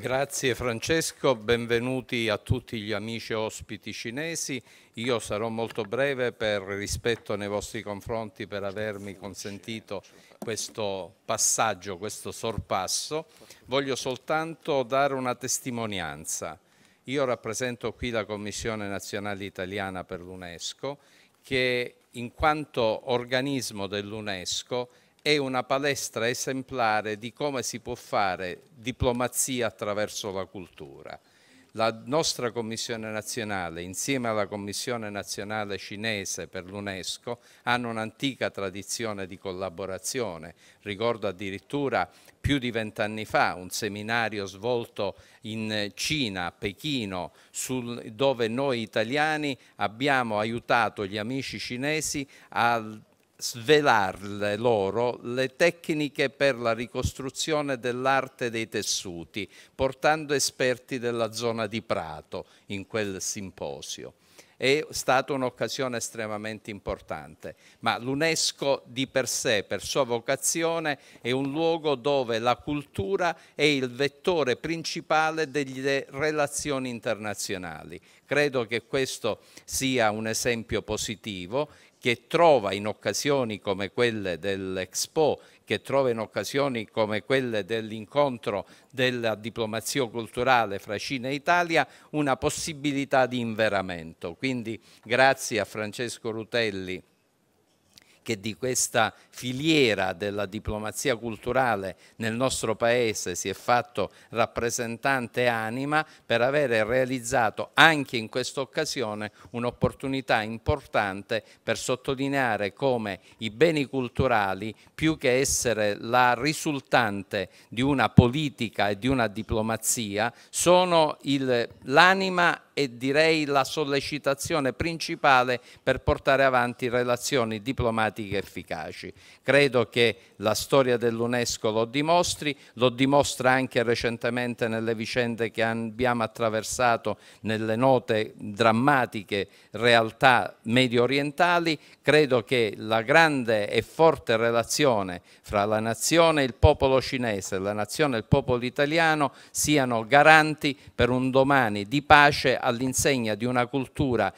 Grazie Francesco, benvenuti a tutti gli amici ospiti cinesi. Io sarò molto breve per rispetto nei vostri confronti per avermi consentito questo passaggio, questo sorpasso. Voglio soltanto dare una testimonianza. Io rappresento qui la Commissione Nazionale Italiana per l'UNESCO che in quanto organismo dell'UNESCO è una palestra esemplare di come si può fare diplomazia attraverso la cultura. La nostra Commissione nazionale, insieme alla Commissione nazionale cinese per l'UNESCO, hanno un'antica tradizione di collaborazione. Ricordo addirittura più di vent'anni fa un seminario svolto in Cina, a Pechino, sul, dove noi italiani abbiamo aiutato gli amici cinesi a svelarle loro le tecniche per la ricostruzione dell'arte dei tessuti, portando esperti della zona di Prato in quel simposio. È stata un'occasione estremamente importante, ma l'UNESCO di per sé, per sua vocazione, è un luogo dove la cultura è il vettore principale delle relazioni internazionali Credo che questo sia un esempio positivo che trova in occasioni come quelle dell'Expo, che trova in occasioni come quelle dell'incontro della diplomazia culturale fra Cina e Italia, una possibilità di inveramento. Quindi grazie a Francesco Rutelli che di questa filiera della diplomazia culturale nel nostro Paese si è fatto rappresentante anima per avere realizzato anche in questa occasione un'opportunità importante per sottolineare come i beni culturali, più che essere la risultante di una politica e di una diplomazia, sono l'anima e direi la sollecitazione principale per portare avanti relazioni diplomatiche pratiche efficaci. Credo che la storia dell'UNESCO lo dimostri, lo dimostra anche recentemente nelle vicende che abbiamo attraversato nelle note drammatiche realtà medio orientali. Credo che la grande e forte relazione fra la nazione e il popolo cinese, la nazione e il popolo italiano siano garanti per un domani di pace all'insegna di una cultura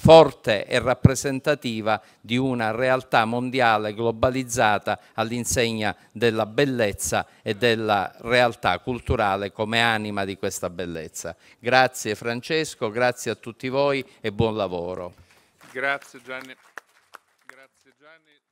forte e rappresentativa di una realtà mondiale globalizzata all'insegna della bellezza e della realtà culturale come anima di questa bellezza. Grazie Francesco, grazie a tutti voi e buon lavoro. Grazie Gianni. Grazie Gianni.